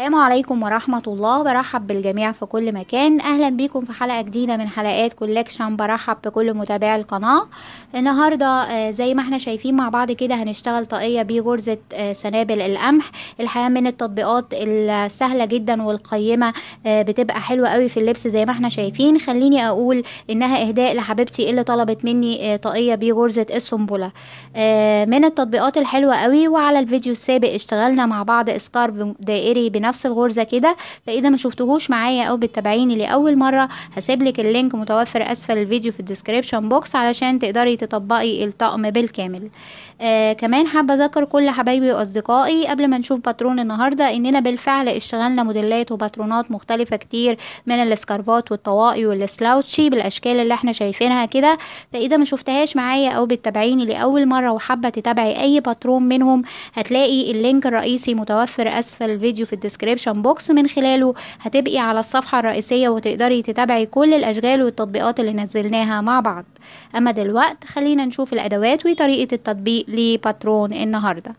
السلام عليكم ورحمة الله برحب بالجميع في كل مكان أهلا بيكم في حلقة جديدة من حلقات كولكشن برحب بكل متابعي القناة النهاردة آه، زي ما احنا شايفين مع بعض كده هنشتغل طاقية بغرزة آه، سنابل القمح الحقيقة من التطبيقات السهلة جدا والقيمة آه، بتبقى حلوة قوي في اللبس زي ما احنا شايفين خليني أقول إنها إهداء لحبيبتي اللي طلبت مني طاقية بغرزة السنبلة من التطبيقات الحلوة قوي وعلى الفيديو السابق اشتغلنا مع بعض اسكارب دائري بنفس نفس الغرزه كده فاذا ما شفتهوش معايا او بتتابعيني لاول مره هسيب لك اللينك متوفر اسفل الفيديو في الديسكريبشن بوكس علشان تقدري تطبقي الطقم بالكامل آه كمان حابه اذكر كل حبايبي واصدقائي قبل ما نشوف باترون النهارده اننا بالفعل اشتغلنا موديلات وباترونات مختلفه كتير من السكارفات والطواقي والسلاوتشي بالاشكال اللي احنا شايفينها كده فاذا ما شفتهاش معايا او بتتابعيني لاول مره وحابه تتابعي اي باترون منهم هتلاقي اللينك الرئيسي متوفر اسفل الفيديو في الديسكريبشن الديسكريبشن بوكس من خلاله هتبقي على الصفحة الرئيسية وتقدري تتابعي كل الأشغال والتطبيقات اللي نزلناها مع بعض أما دلوقت خلينا نشوف الأدوات وطريقة التطبيق لباترون النهاردة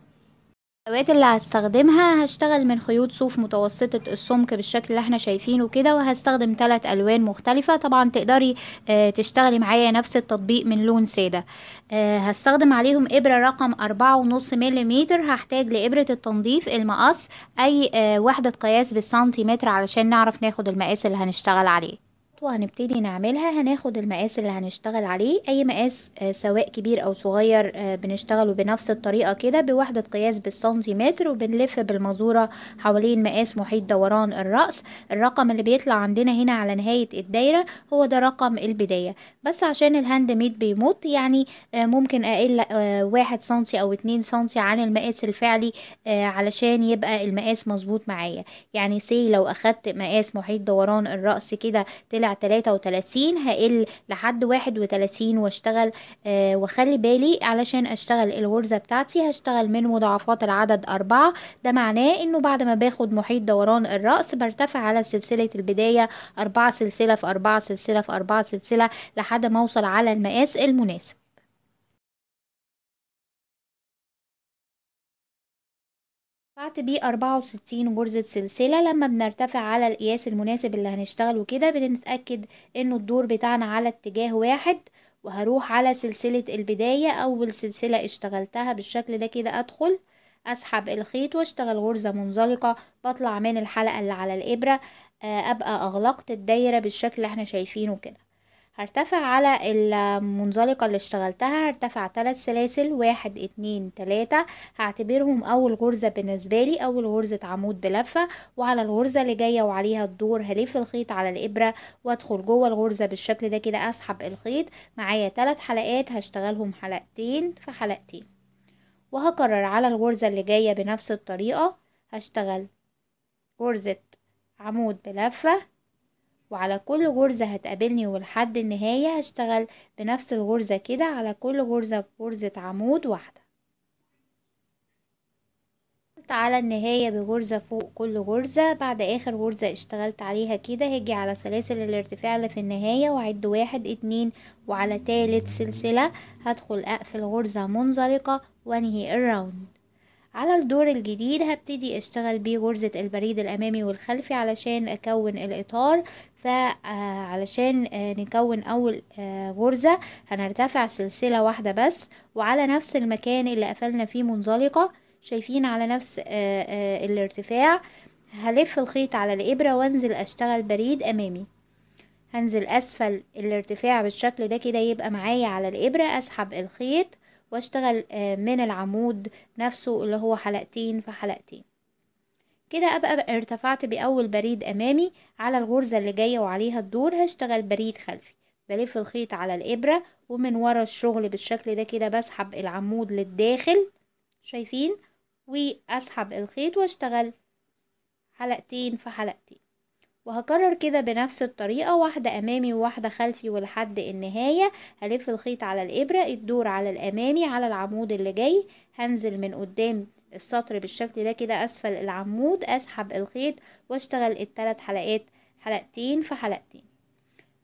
الادوات اللي هستخدمها هشتغل من خيوط صوف متوسطة السمك بالشكل اللي احنا شايفينه كده وهستخدم ثلاث الوان مختلفة طبعا تقدري آه، تشتغلي معايا نفس التطبيق من لون سادة آه، هستخدم عليهم ابرة رقم اربعة ونص مليمتر هحتاج لابرة التنظيف المقص اي آه، وحدة قياس بالسنتيمتر علشان نعرف ناخد المقاس اللي هنشتغل عليه خطوة هنبتدي نعملها هناخد المقاس اللي هنشتغل عليه أي مقاس آه، سواء كبير أو صغير آه، بنشتغله بنفس الطريقة كده بوحدة قياس بالسنتيمتر وبنلف بالمزورة حوالين مقاس محيط دوران الرأس الرقم اللي بيطلع عندنا هنا على نهاية الدايرة هو ده رقم البداية بس عشان الهاند ميد بيموت يعني آه، ممكن أقل واحد سنتي أو اتنين سنتي عن المقاس الفعلي علشان يبقى المقاس مظبوط معايا يعني سي لو أخدت مقاس محيط دوران الرأس كده طلع هرجع 33 هقل لحد 31 واشتغل آه وخلي بالي علشان اشتغل الغرزة بتاعتي هشتغل من مضاعفات العدد أربعة ده معناه انه بعد ما باخد محيط دوران الرأس برتفع على سلسلة البداية أربعة سلسلة في أربعة سلسلة في أربعة سلسلة لحد ما اوصل على المقاس المناسب قطعت بيه 64 غرزة سلسلة لما بنرتفع على القياس المناسب اللي هنشتغله كده بنتأكد انه الدور بتاعنا على اتجاه واحد وهروح على سلسلة البداية أول سلسلة اشتغلتها بالشكل ده كده أدخل أسحب الخيط واشتغل غرزة منزلقة بطلع من الحلقة اللي على الإبرة آه، أبقى أغلقت الدايرة بالشكل اللي احنا شايفينه كده هرتفع على المنزلقة اللي اشتغلتها هرتفع تلات سلاسل واحد اتنين تلاتة هعتبرهم اول غرزة بالنسبة لي اول غرزة عمود بلفة وعلى الغرزة اللي جاية وعليها الدور هلف الخيط على الابرة وادخل جوه الغرزة بالشكل ده كده اسحب الخيط معايا تلات حلقات هشتغلهم حلقتين في حلقتين وهكرر على الغرزة اللي جاية بنفس الطريقة هشتغل غرزة عمود بلفة وعلى كل غرزة هتقابلني ولحد النهاية هشتغل بنفس الغرزة كده على كل غرزة غرزة عمود واحدة على النهاية بغرزة فوق كل غرزة بعد آخر غرزة اشتغلت عليها كده هجي على سلاسل الارتفاع اللي في النهاية وعد واحد اتنين وعلى تالت سلسلة هدخل أقفل غرزة منزلقة وانهي الراوند على الدور الجديد هبتدي اشتغل بيه غرزة البريد الامامي والخلفي علشان اكون الاطار فعلشان آه، آه، نكون اول آه، غرزة هنرتفع سلسلة واحدة بس وعلى نفس المكان اللي قفلنا فيه منزلقة شايفين على نفس الارتفاع هلف الخيط على الابرة وانزل اشتغل بريد امامي هنزل اسفل الارتفاع بالشكل ده كده يبقى معايا على الابرة اسحب الخيط واشتغل آه، من العمود نفسه اللي هو حلقتين في حلقتين كده أبقى ارتفعت بأول بريد أمامي على الغرزة اللي جاية وعليها الدور هشتغل بريد خلفي بلف الخيط على الإبرة ومن ورا الشغل بالشكل ده كده بسحب العمود للداخل شايفين وأسحب الخيط واشتغل حلقتين في حلقتين وهكرر كده بنفس الطريقة واحدة أمامي وواحدة خلفي ولحد النهاية هلف الخيط على الإبرة الدور على الأمامي على العمود اللي جاي هنزل من قدام السطر بالشكل ده كده أسفل العمود أسحب الخيط واشتغل التلات حلقات حلقتين في حلقتين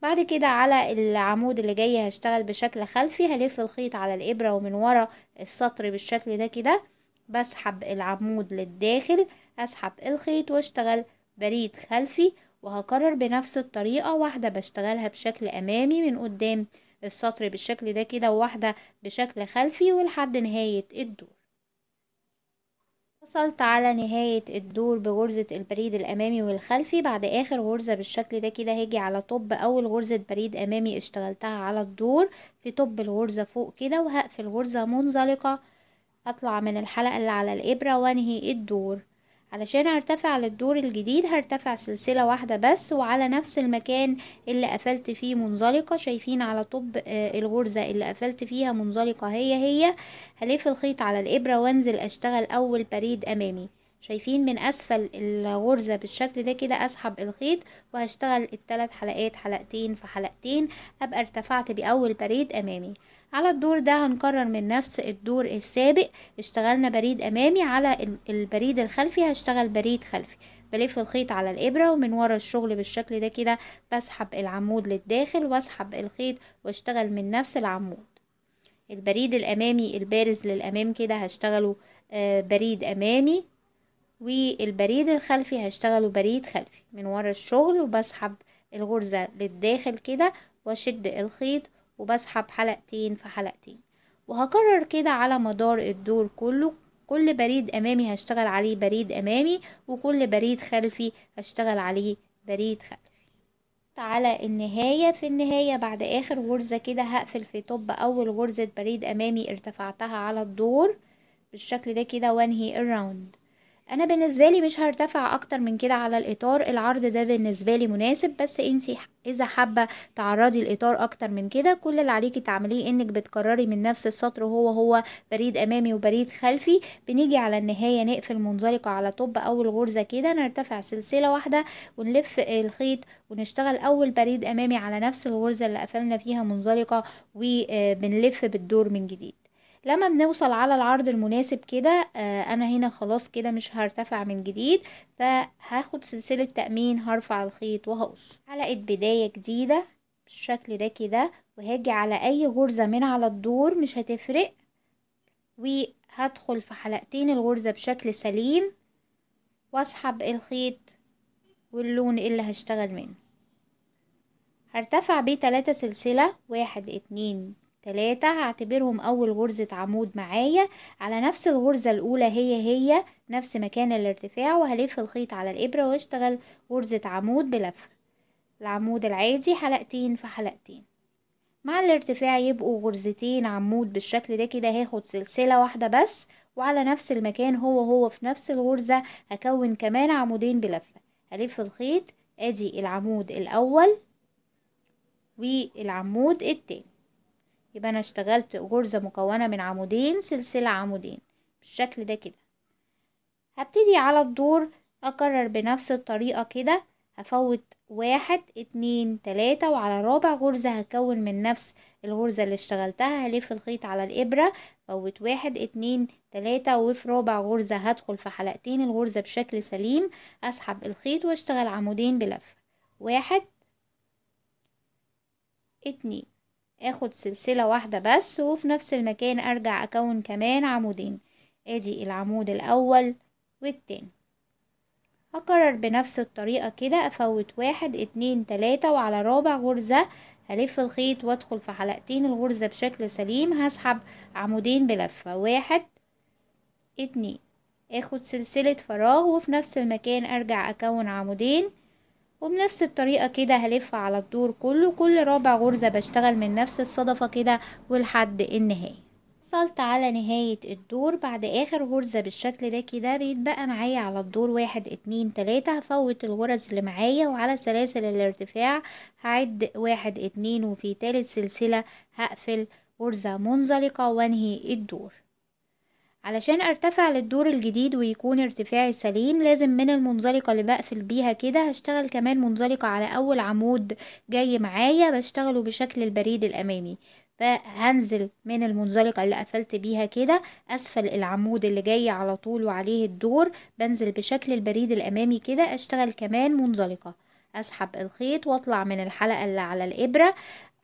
بعد كده على العمود اللي جاي هشتغل بشكل خلفي هلف الخيط على الإبرة ومن ورا السطر بالشكل ده كده بسحب العمود للداخل أسحب الخيط واشتغل بريد خلفي وهكرر بنفس الطريقة واحدة بشتغلها بشكل أمامي من قدام السطر بالشكل ده كده وواحدة بشكل خلفي ولحد نهاية الدور وصلت على نهاية الدور بغرزة البريد الأمامي والخلفي بعد آخر غرزة بالشكل ده كده هاجي على طب أول غرزة بريد أمامي اشتغلتها على الدور في طب الغرزة فوق كده وهقفل غرزة منزلقة هطلع من الحلقة اللي على الإبرة وانهي الدور علشان هرتفع للدور الجديد هرتفع سلسلة واحدة بس وعلى نفس المكان اللي قفلت فيه منزلقة شايفين على طب آه، الغرزة اللي قفلت فيها منزلقة هي هي هلف الخيط على الإبرة وانزل أشتغل أول بريد أمامي شايفين من أسفل الغرزة بالشكل ده كده أسحب الخيط وهشتغل التلات حلقات حلقتين في حلقتين أبقى ارتفعت بأول بريد أمامي على الدور ده هنكرر من نفس الدور السابق اشتغلنا بريد امامي على البريد الخلفي هشتغل بريد خلفي بلف الخيط على الابره ومن ورا الشغل بالشكل ده كده بسحب العمود للداخل واسحب الخيط واشتغل من نفس العمود البريد الامامي البارز للامام كده هشتغله آه، بريد امامي والبريد الخلفي هشتغله بريد خلفي من ورا الشغل وبسحب الغرزة للداخل كده واشد الخيط وبسحب حلقتين في حلقتين وهكرر كده على مدار الدور كله كل بريد امامي هشتغل عليه بريد امامي وكل بريد خلفي هشتغل عليه بريد خلفي على النهاية في النهاية بعد آخر غرزة كده هقفل في طب أول غرزة بريد أمامي ارتفعتها على الدور بالشكل ده كده وانهي الراوند انا بالنسبه لي مش هرتفع اكتر من كده على الاطار العرض ده بالنسبه لي مناسب بس انت اذا حابه تعرضي الاطار اكتر من كده كل اللي عليكي تعمليه انك بتكرري من نفس السطر هو هو بريد امامي وبريد خلفي بنيجي على النهايه نقفل منزلقه على طب اول غرزه كده نرتفع سلسله واحده ونلف الخيط ونشتغل اول بريد امامي على نفس الغرزه اللي قفلنا فيها منزلقه وبنلف بالدور من جديد لما بنوصل على العرض المناسب كده آه، انا هنا خلاص كده مش هرتفع من جديد فهاخد سلسلة تأمين هرفع الخيط وهقص حلقة بداية جديدة بالشكل ده كده وهاجي على اي غرزة من على الدور مش هتفرق وهدخل في حلقتين الغرزة بشكل سليم واسحب الخيط واللون اللي هشتغل منه هرتفع بيه تلاتة سلسلة واحد اتنين تلاتة هعتبرهم أول غرزة عمود معايا على نفس الغرزة الأولى هي هي نفس مكان الارتفاع وهلف الخيط على الإبرة واشتغل غرزة عمود بلفة العمود العادي حلقتين في حلقتين مع الارتفاع يبقوا غرزتين عمود بالشكل ده كده هاخد سلسلة واحدة بس وعلى نفس المكان هو هو في نفس الغرزة هكون كمان عمودين بلفة هلف الخيط ادي العمود الأول والعمود التاني يبقى أنا اشتغلت غرزة مكونة من عمودين سلسلة عمودين بالشكل ده كده هبتدي على الدور أكرر بنفس الطريقة كده هفوت واحد اتنين تلاتة وعلى رابع غرزة هكون من نفس الغرزة اللي اشتغلتها هلف الخيط على الإبرة فوت واحد اتنين تلاتة وفي رابع غرزة هدخل في حلقتين الغرزة بشكل سليم أسحب الخيط واشتغل عمودين بلفة واحد اتنين اخد سلسلة واحدة بس وفي نفس المكان ارجع اكون كمان عمودين ادي العمود الاول والتاني هكرر بنفس الطريقة كده افوت واحد اتنين تلاتة وعلى رابع غرزة هلف الخيط وادخل في حلقتين الغرزة بشكل سليم هسحب عمودين بلفة واحد اتنين اخد سلسلة فراغ وفي نفس المكان ارجع اكون عمودين وبنفس الطريقة كده هلف على الدور كله كل رابع غرزة بشتغل من نفس الصدفة كده ولحد النهاية وصلت على نهاية الدور بعد اخر غرزة بالشكل ده كده بيتبقى معايا على الدور واحد اتنين تلاتة هفوت الغرز اللي معايا وعلى سلاسل الارتفاع هعد واحد اتنين وفي تالت سلسلة هقفل غرزة منزلقة وانهي الدور علشان ارتفع للدور الجديد ويكون ارتفاعي سليم لازم من المنزلقة اللي بقفل بيها كده هشتغل كمان منزلقة على اول عمود جاي معايا بشتغله بشكل البريد الامامي فهنزل من المنزلقة اللي قفلت بيها كده أسفل العمود اللي جاي على طول وعليه الدور بنزل بشكل البريد الأمامي كده أشتغل كمان منزلقة أسحب الخيط وأطلع من الحلقة اللي على الإبرة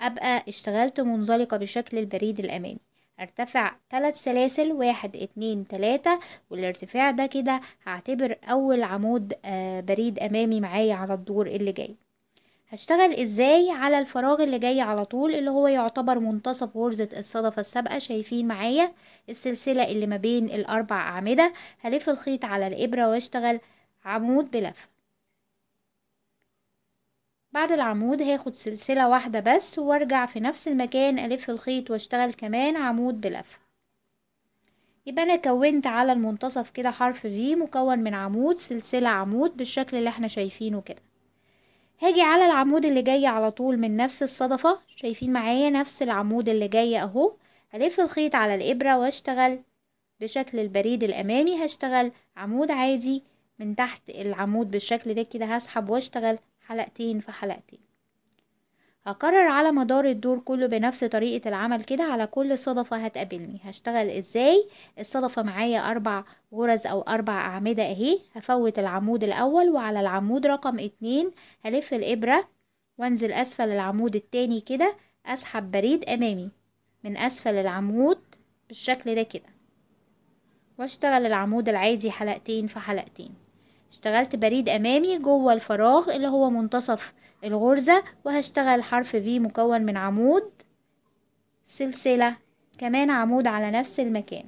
أبقى اشتغلت منزلقة بشكل البريد الأمامي ارتفع ثلاث سلاسل واحد اتنين تلاتة والارتفاع ده كده هعتبر اول عمود آه، بريد امامي معايا على الدور اللي جاي هشتغل ازاي على الفراغ اللي جاي على طول اللي هو يعتبر منتصف غرزة الصدفة السابقة شايفين معايا السلسلة اللي ما بين الاربع اعمدة هلف الخيط على الابرة واشتغل عمود بلفه بعد العمود هاخد سلسلة واحدة بس وارجع في نفس المكان الف الخيط واشتغل كمان عمود بلفة يبقى انا كونت على المنتصف كده حرف في مكون من عمود سلسلة عمود بالشكل اللي احنا شايفينه كده هاجي على العمود اللي جاي على طول من نفس الصدفة شايفين معايا نفس العمود اللي جاي اهو هلف الخيط على الابرة واشتغل بشكل البريد الامامي هشتغل عمود عادي من تحت العمود بالشكل ده كده هسحب واشتغل حلقتين في حلقتين هكرر على مدار الدور كله بنفس طريقة العمل كده على كل صدفة هتقابلني هشتغل ازاي الصدفة معايا اربع غرز او اربع اعمدة اهي هفوت العمود الاول وعلى العمود رقم اتنين هلف الابرة وانزل اسفل العمود التاني كده اسحب بريد امامي من اسفل العمود بالشكل ده كده واشتغل العمود العادي حلقتين في حلقتين اشتغلت بريد أمامي جوه الفراغ اللي هو منتصف الغرزة وهشتغل حرف V مكون من عمود سلسلة كمان عمود على نفس المكان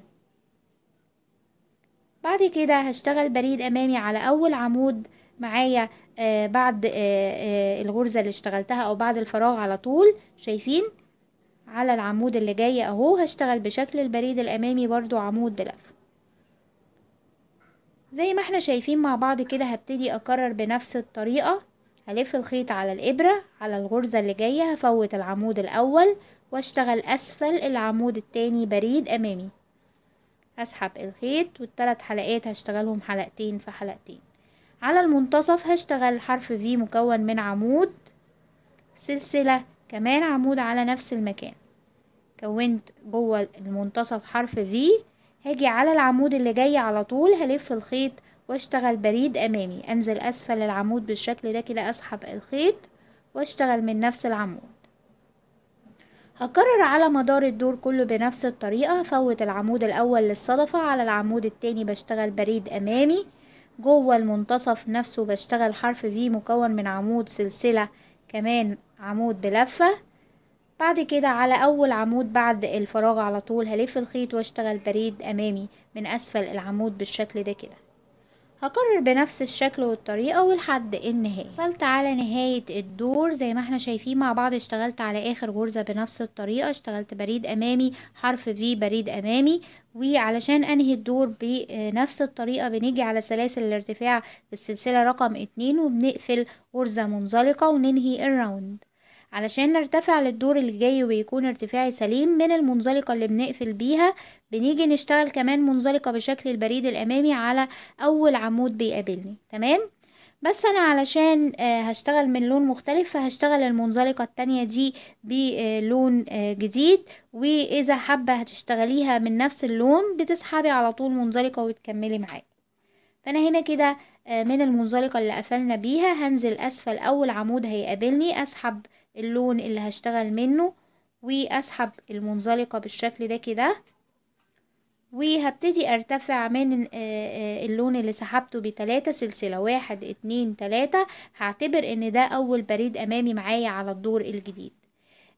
بعد كده هشتغل بريد أمامي على أول عمود معايا آه بعد آه آه الغرزة اللي اشتغلتها أو بعد الفراغ على طول شايفين على العمود اللي جاي أهو هشتغل بشكل البريد الأمامي برضو عمود بلف زي ما احنا شايفين مع بعض كده هبتدي اكرر بنفس الطريقة هلف الخيط على الابرة على الغرزة اللي جاية هفوت العمود الاول واشتغل اسفل العمود التاني بريد امامي هسحب الخيط والثلاث حلقات هشتغلهم حلقتين في حلقتين على المنتصف هشتغل حرف V مكون من عمود سلسلة كمان عمود على نفس المكان كونت جوه المنتصف حرف V هاجي على العمود اللي جاي على طول هلف الخيط واشتغل بريد امامي انزل اسفل العمود بالشكل ده كده اسحب الخيط واشتغل من نفس العمود هكرر على مدار الدور كله بنفس الطريقة فوت العمود الأول للصدفة على العمود التاني بشتغل بريد أمامي جوه المنتصف نفسه بشتغل حرف V مكون من عمود سلسلة كمان عمود بلفة بعد كده على اول عمود بعد الفراغ على طول هلف الخيط واشتغل بريد امامي من اسفل العمود بالشكل ده كده هكرر بنفس الشكل والطريقة ولحد النهاية وصلت على نهاية الدور زي ما احنا شايفين مع بعض اشتغلت على اخر غرزة بنفس الطريقة اشتغلت بريد امامي حرف في بريد امامي وعلشان انهي الدور بنفس الطريقة بنيجي على سلاسل الارتفاع في السلسلة رقم اتنين وبنقفل غرزة منزلقة وننهي الراوند علشان نرتفع للدور اللي جاي ويكون ارتفاعي سليم من المنزلقة اللي بنقفل بيها بنيجي نشتغل كمان منزلقة بشكل البريد الأمامي على أول عمود بيقابلني تمام بس أنا علشان آه، هشتغل من لون مختلف فهشتغل المنزلقة التانية دي بلون آه، جديد وإذا حابة هتشتغليها من نفس اللون بتسحبي على طول منزلقة وتكملي معاه فأنا هنا كده آه، من المنزلقة اللي قفلنا بيها هنزل أسفل أول عمود هيقابلني أسحب اللون اللي هشتغل منه واسحب المنزلقة بالشكل ده كده وهبتدي ارتفع من آه، آه، اللون اللي سحبته بتلاتة سلسلة واحد اتنين تلاتة هعتبر ان ده اول بريد امامي معايا على الدور الجديد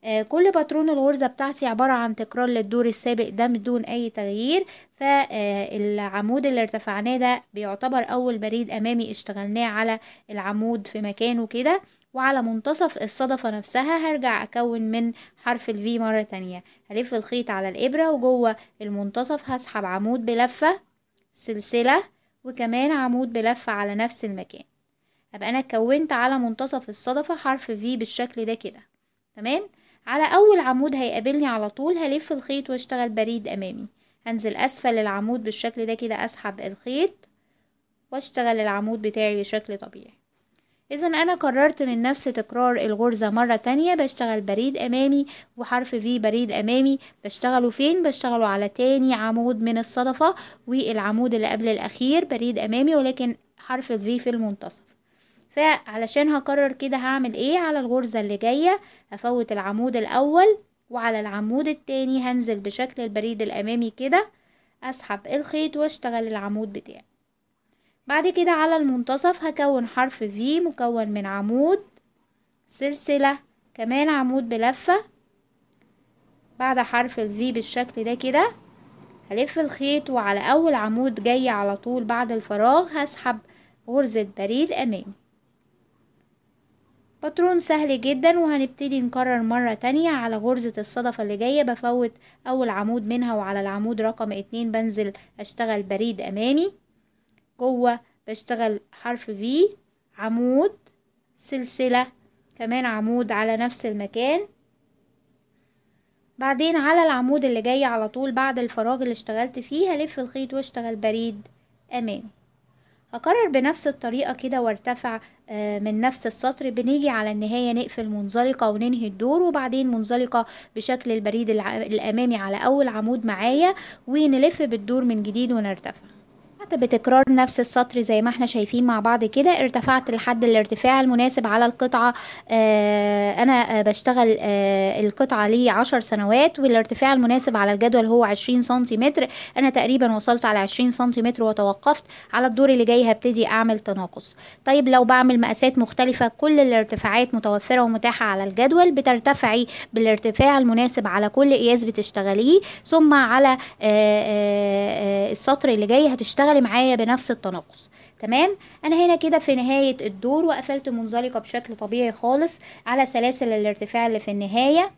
آه، كل باترون الغرزة بتاعتي عبارة عن تكرار للدور السابق ده بدون اي تغيير فالعمود اللي ارتفعناه ده بيعتبر اول بريد امامي اشتغلناه على العمود في مكانه كده وعلى منتصف الصدفة نفسها هرجع أكون من حرف الفي مرة تانية هلف الخيط على الإبرة وجوه المنتصف هسحب عمود بلفة سلسلة وكمان عمود بلفة على نفس المكان أبقى أنا كونت على منتصف الصدفة حرف في بالشكل ده كده تمام على أول عمود هيقابلني على طول هلف الخيط واشتغل بريد أمامي هنزل أسفل العمود بالشكل ده كده أسحب الخيط واشتغل العمود بتاعي بشكل طبيعي إذا أنا قررت من نفس تكرار الغرزة مرة تانية بشتغل بريد أمامي وحرف في بريد أمامي بشتغله فين؟ بشتغله على تاني عمود من الصدفة والعمود اللي قبل الأخير بريد أمامي ولكن حرف في في المنتصف فعلشان هكرر كده هعمل ايه على الغرزة اللي جاية هفوت العمود الأول وعلى العمود التاني هنزل بشكل البريد الأمامي كده أسحب الخيط واشتغل العمود بتاعي بعد كده على المنتصف هكون حرف V مكون من عمود سلسلة كمان عمود بلفة بعد حرف ال V بالشكل ده كده هلف الخيط وعلى أول عمود جاي على طول بعد الفراغ هسحب غرزة بريد أمامي باترون سهل جدا وهنبتدي نكرر مرة تانية على غرزة الصدفة اللي جاية بفوت أول عمود منها وعلى العمود رقم اتنين بنزل أشتغل بريد أمامي جوه بشتغل حرف V عمود سلسلة كمان عمود على نفس المكان بعدين على العمود اللي جاي على طول بعد الفراغ اللي اشتغلت فيه هلف الخيط واشتغل بريد أمامي هكرر بنفس الطريقة كده وارتفع آه، من نفس السطر بنيجي على النهاية نقفل منزلقة وننهي الدور وبعدين منزلقة بشكل البريد الأمامي على أول عمود معايا ونلف بالدور من جديد ونرتفع بدأت بتكرار نفس السطر زي ما احنا شايفين مع بعض كده ارتفعت لحد الارتفاع المناسب على القطعة اه انا بشتغل اه القطعة لي عشر سنوات والارتفاع المناسب على الجدول هو عشرين سنتيمتر انا تقريبا وصلت على عشرين سنتيمتر وتوقفت على الدور اللي جاي هبتدي اعمل تناقص طيب لو بعمل مقاسات مختلفة كل الارتفاعات متوفرة ومتاحة على الجدول بترتفعي بالارتفاع المناسب على كل قياس بتشتغليه ثم على اه, آه،, آه، السطر اللي جاي هتشتغلي اشتغلي معايا بنفس التناقص تمام انا هنا كده في نهايه الدور وقفلت منزلقه بشكل طبيعي خالص على سلاسل الارتفاع اللي في النهايه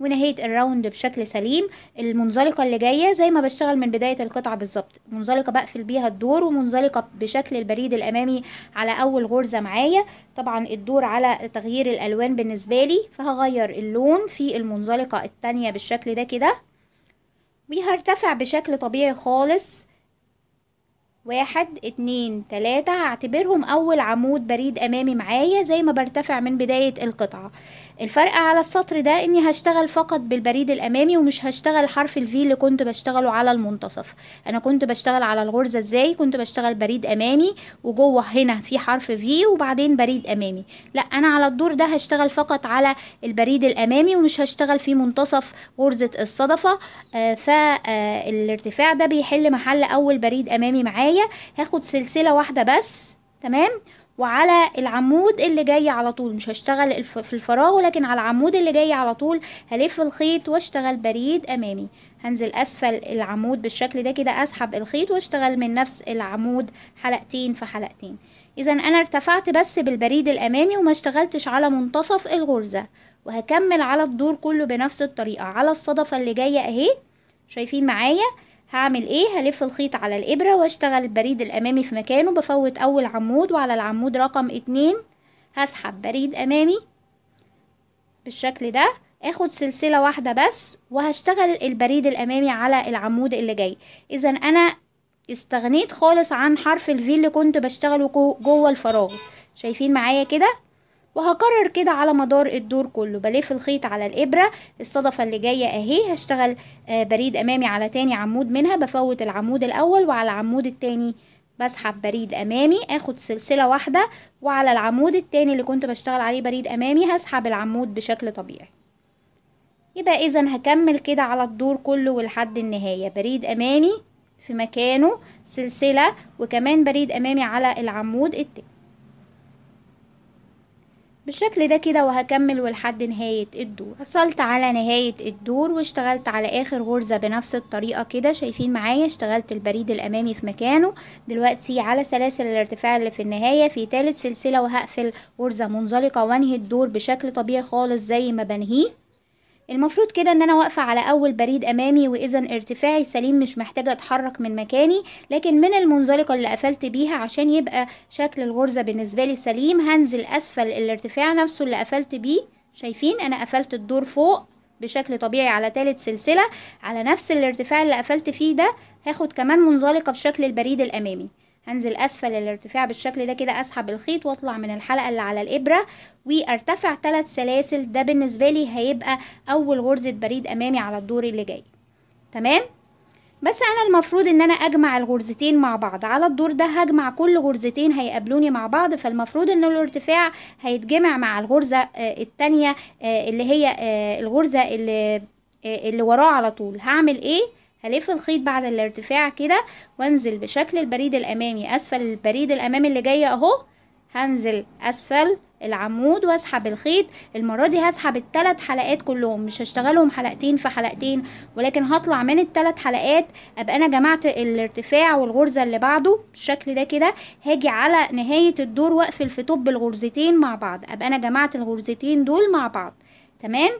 ونهيت الراوند بشكل سليم المنزلقة اللي جاية زي ما بشتغل من بداية القطعة بالظبط منزلقة بقفل بيها الدور ومنزلقة بشكل البريد الأمامي على أول غرزة معايا طبعا الدور على تغيير الألوان بالنسبة لي فهغير اللون في المنزلقة التانية بالشكل ده كده وهرتفع بشكل طبيعي خالص واحد اتنين تلاتة هعتبرهم أول عمود بريد أمامي معايا زي ما برتفع من بداية القطعة الفرق على السطر ده اني هشتغل فقط بالبريد الامامي ومش هشتغل حرف الفي اللي كنت بشتغله على المنتصف انا كنت بشتغل على الغرزه ازاي كنت بشتغل بريد امامي وجوه هنا في حرف في وبعدين بريد امامي لا انا على الدور ده هشتغل فقط على البريد الامامي ومش هشتغل في منتصف غرزه الصدفه آه فالارتفاع آه، ده بيحل محل اول بريد امامي معايا هاخد سلسله واحده بس تمام وعلى العمود اللي جاي على طول مش هشتغل في الفراغ ولكن على العمود اللي جاي على طول هلف الخيط واشتغل بريد امامي هنزل اسفل العمود بالشكل ده كده اسحب الخيط واشتغل من نفس العمود حلقتين في حلقتين اذا انا ارتفعت بس بالبريد الامامي وما اشتغلتش على منتصف الغرزة وهكمل على الدور كله بنفس الطريقة على الصدفة اللي جاية اهي شايفين معايا هعمل ايه هلف الخيط على الابرة واشتغل البريد الامامي في مكانه بفوت اول عمود وعلى العمود رقم اتنين هسحب بريد امامي بالشكل ده اخد سلسلة واحدة بس وهشتغل البريد الامامي على العمود اللي جاي اذا انا استغنيت خالص عن حرف الفي اللي كنت بشتغله جوه الفراغ شايفين معايا كده وهكرر كده على مدار الدور كله بلف الخيط على الإبرة الصدفة اللي جاية أهي هشتغل آه، بريد أمامي على تاني عمود منها بفوت العمود الأول وعلى العمود التاني بسحب بريد أمامي أخد سلسلة واحدة وعلى العمود التاني اللي كنت بشتغل عليه بريد أمامي هسحب العمود بشكل طبيعي يبقى إذا هكمل كده على الدور كله ولحد النهاية بريد أمامي في مكانه سلسلة وكمان بريد أمامي على العمود التاني بالشكل ده كده وهكمل ولحد نهاية الدور وصلت على نهاية الدور واشتغلت على اخر غرزة بنفس الطريقة كده شايفين معايا اشتغلت البريد الامامي في مكانه دلوقتي على سلاسل الارتفاع اللي في النهاية في تالت سلسلة وهقفل غرزة منزلقة وانهي الدور بشكل طبيعي خالص زي ما بنهيه المفروض كده ان انا واقفة على اول بريد امامي واذا ارتفاعي سليم مش محتاجة اتحرك من مكاني لكن من المنزلقة اللي قفلت بيها عشان يبقى شكل الغرزة بالنسبة لي سليم هنزل اسفل الارتفاع نفسه اللي قفلت بيه شايفين انا قفلت الدور فوق بشكل طبيعي على تالت سلسلة على نفس الارتفاع اللي قفلت فيه ده هاخد كمان منزلقة بشكل البريد الامامي هنزل اسفل الارتفاع بالشكل ده كده اسحب الخيط واطلع من الحلقة اللي على الابرة وارتفع ثلاث سلاسل ده بالنسبة لي هيبقى اول غرزة بريد امامي على الدور اللي جاي تمام بس انا المفروض ان انا اجمع الغرزتين مع بعض على الدور ده هجمع كل غرزتين هيقابلوني مع بعض فالمفروض ان الارتفاع هيتجمع مع الغرزة آه، التانية آه، اللي هي آه، الغرزة اللي, اللي وراه على طول هعمل ايه هلف الخيط بعد الارتفاع كده وانزل بشكل البريد الامامي اسفل البريد الامامي اللي جاي اهو هنزل اسفل العمود واسحب الخيط المره دي هسحب التلات حلقات كلهم مش هشتغلهم حلقتين في حلقتين ولكن هطلع من التلات حلقات ابقى انا جمعت الارتفاع والغرزه اللي بعده بالشكل ده كده هاجي على نهايه الدور واقفل في طب الغرزتين مع بعض ابقى انا جمعت الغرزتين دول مع بعض تمام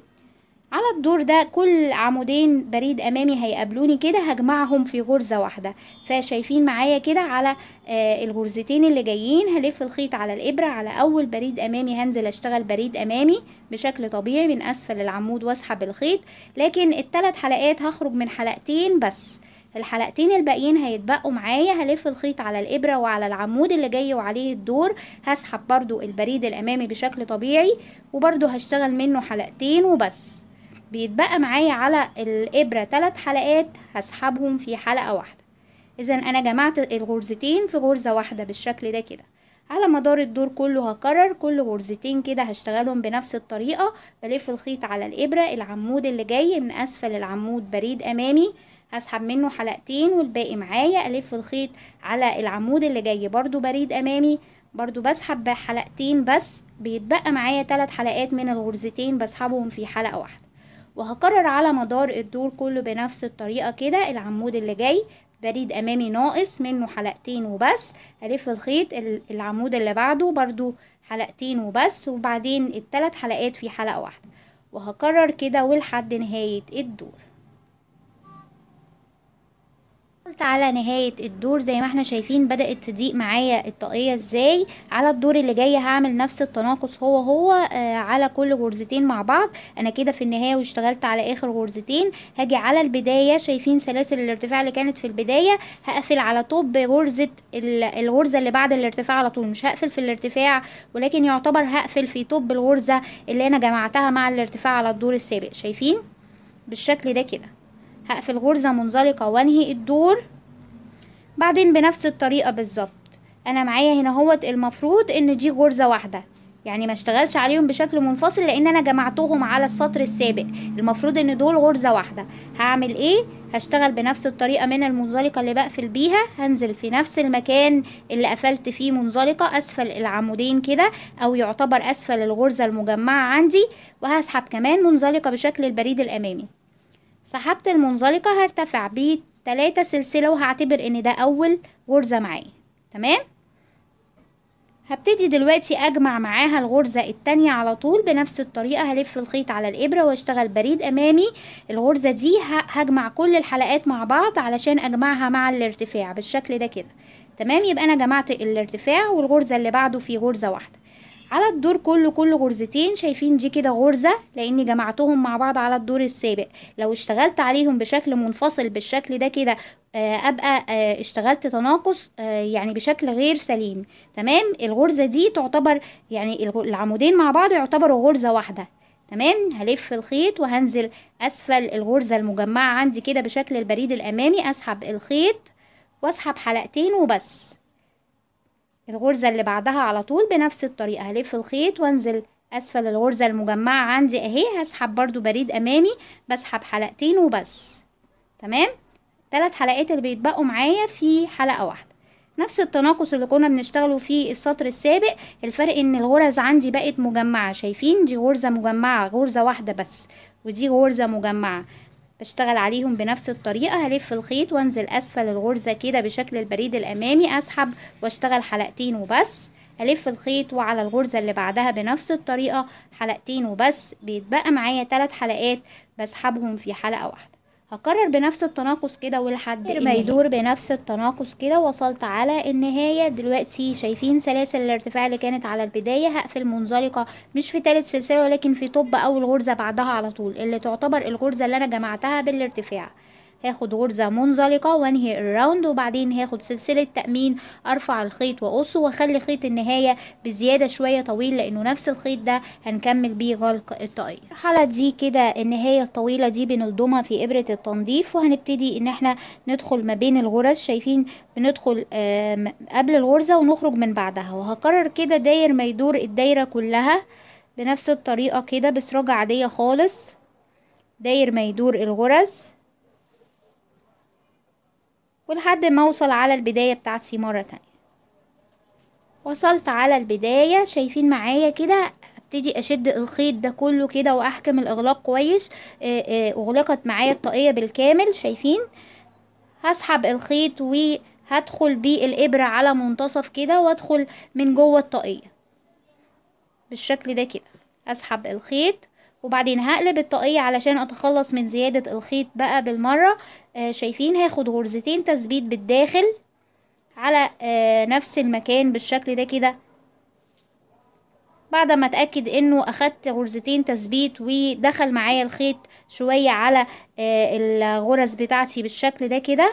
على الدور ده كل عمودين بريد امامي هيقابلوني كده هجمعهم في غرزة واحدة فشايفين معايا كده على آه الغرزتين اللي جايين هلف الخيط على الابرة على اول بريد امامي هنزل اشتغل بريد امامي بشكل طبيعي من اسفل العمود واسحب الخيط لكن التلات حلقات هخرج من حلقتين بس الحلقتين الباقيين هيتبقوا معايا هلف الخيط على الابرة وعلى العمود اللي جاي وعليه الدور هسحب برضو البريد الامامي بشكل طبيعي وبرضو هشتغل منه حلقتين وبس بيتبقى معايا على الإبرة ثلاث حلقات هسحبهم في حلقة واحدة إذا أنا جمعت الغرزتين في غرزة واحدة بالشكل ده كده على مدار الدور كله هكرر كل غرزتين كده هشتغلهم بنفس الطريقة بلف الخيط على الإبرة العمود اللي جاي من أسفل العمود بريد أمامي هسحب منه حلقتين والباقي معايا ألف الخيط على العمود اللي جاي برضو بريد أمامي برضو بسحب بحلقتين بس بيتبقى معايا ثلاث حلقات من الغرزتين بسحبهم في حلقة واحدة وهكرر على مدار الدور كله بنفس الطريقة كده العمود اللي جاي بريد امامي ناقص منه حلقتين وبس هلف الخيط العمود اللي بعده برضو حلقتين وبس وبعدين التلات حلقات في حلقة واحدة وهكرر كده ولحد نهاية الدور وصلت على نهاية الدور زي ما احنا شايفين بدأت تضيق معايا الطاقية ازاي على الدور اللي جاي هعمل نفس التناقص هو هو آه على كل غرزتين مع بعض انا كده في النهاية واشتغلت على اخر غرزتين هاجي على البداية شايفين سلاسل الارتفاع اللي كانت في البداية هقفل على طوب غرزة الغرزة اللي بعد الارتفاع على طول مش هقفل في الارتفاع ولكن يعتبر هقفل في طوب الغرزة اللي انا جمعتها مع الارتفاع على الدور السابق شايفين بالشكل ده كده هقفل غرزة منزلقة وانهي الدور بعدين بنفس الطريقة بالظبط انا معايا هنا هوت المفروض ان دي غرزة واحدة يعني ما اشتغلش عليهم بشكل منفصل لان انا جمعتهم على السطر السابق المفروض ان دول غرزة واحدة هعمل ايه هشتغل بنفس الطريقة من المنزلقة اللي بقفل بيها هنزل في نفس المكان اللي قفلت فيه منزلقة اسفل العمودين كده او يعتبر اسفل الغرزة المجمعة عندي وهسحب كمان منزلقة بشكل البريد الامامي سحبت المنزلقة هرتفع بيه تلاتة سلسلة وهعتبر ان ده اول غرزة معايا تمام هبتدي دلوقتي اجمع معاها الغرزة التانية على طول بنفس الطريقة هلف الخيط على الابرة واشتغل بريد امامي الغرزة دي هجمع كل الحلقات مع بعض علشان اجمعها مع الارتفاع بالشكل ده كده تمام يبقى انا جمعت الارتفاع والغرزة اللي بعده في غرزة واحدة على الدور كله كله غرزتين شايفين دي كده غرزة لاني جمعتهم مع بعض على الدور السابق لو اشتغلت عليهم بشكل منفصل بالشكل ده كده آه، ابقى آه، اشتغلت تناقص آه، يعني بشكل غير سليم تمام الغرزة دي تعتبر يعني العمودين مع بعض يعتبروا غرزة واحدة تمام هلف الخيط وهنزل اسفل الغرزة المجمعة عندي كده بشكل البريد الامامي اسحب الخيط واسحب حلقتين وبس الغرزة اللي بعدها على طول بنفس الطريقة هلف الخيط وانزل أسفل الغرزة المجمعة عندي أهي هسحب برضو بريد أمامي بسحب حلقتين وبس تمام تلات حلقات اللي بيتبقوا معايا في حلقة واحدة نفس التناقص اللي كنا بنشتغله في السطر السابق الفرق ان الغرز عندي بقت مجمعة شايفين دي غرزة مجمعة غرزة واحدة بس ودي غرزة مجمعة بشتغل عليهم بنفس الطريقة هلف الخيط وانزل اسفل الغرزة كده بشكل البريد الامامي اسحب واشتغل حلقتين وبس الف الخيط وعلى الغرزة اللي بعدها بنفس الطريقة حلقتين وبس بيتبقى معايا تلات حلقات بسحبهم في حلقة واحدة هكرر بنفس التناقص كده ولحد ما يدور بنفس التناقص كده وصلت على النهاية دلوقتي شايفين سلاسل الارتفاع اللي كانت على البداية هقفل منزلقة مش في تالت سلسلة ولكن في طب أول غرزة بعدها على طول اللي تعتبر الغرزة اللي أنا جمعتها بالارتفاع هاخد غرزة منزلقة وانهي الراوند وبعدين هاخد سلسلة تأمين ارفع الخيط واقصه واخلي خيط النهاية بزيادة شوية طويل لانه نفس الخيط ده هنكمل بيه غلق الطاقية الحالة دي كده النهاية الطويلة دي بنلضمها في ابرة التنظيف وهنبتدي ان احنا ندخل ما بين الغرز شايفين بندخل قبل الغرزة ونخرج من بعدها وهكرر كده داير ما يدور الدايرة كلها بنفس الطريقة كده بسراجة عادية خالص داير ما يدور الغرز ولحد ما اوصل على البداية بتاعتي مرة تانية وصلت على البداية شايفين معايا كده ابتدي اشد الخيط ده كله كده واحكم الاغلاق كويس آه، آه، اغلقت معايا الطاقية بالكامل شايفين هسحب الخيط وهدخل بيه الابرة على منتصف كده وادخل من جوه الطاقية بالشكل ده كده اسحب الخيط وبعدين هقلب الطاقية علشان اتخلص من زيادة الخيط بقى بالمرة آه شايفين هاخد غرزتين تثبيت بالداخل على آه نفس المكان بالشكل ده كده بعد ما اتأكد انه اخدت غرزتين تثبيت ودخل معايا الخيط شوية على آه الغرز بتاعتي بالشكل ده كده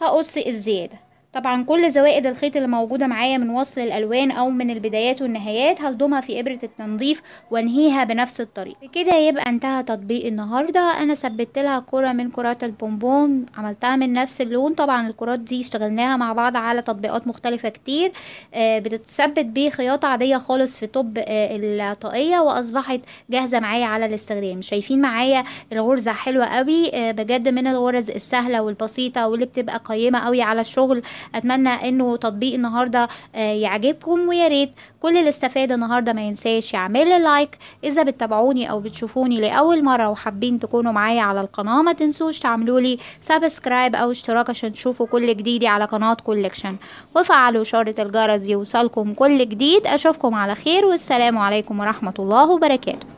هقص الزيادة طبعا كل زوائد الخيط اللي موجودة معايا من وصل الألوان أو من البدايات والنهايات هلضمها في إبرة التنظيف وانهيها بنفس الطريقة كده يبقى انتهى تطبيق النهاردة أنا ثبتت لها كرة من كرات البومبون عملتها من نفس اللون طبعا الكرات دي اشتغلناها مع بعض على تطبيقات مختلفة كتير آه، بتتثبت بخياطة عادية خالص في طب آه، الطاقية وأصبحت جاهزة معايا على الاستخدام شايفين معايا الغرزة حلوة قوي آه، بجد من الغرز السهلة والبسيطة واللي بتبقى قيمة قوي على الشغل اتمنى انه تطبيق النهارده آه، يعجبكم ويا ريت كل اللي استفاد النهارده ما ينساش يعمل لايك اذا بتتابعوني او بتشوفوني لاول مره وحابين تكونوا معايا على القناه ما تنسوش تعملوا لي سبسكرايب او اشتراك عشان تشوفوا كل جديدي على قناه كولكشن وفعلوا اشاره الجرس يوصلكم كل جديد اشوفكم على خير والسلام عليكم ورحمه الله وبركاته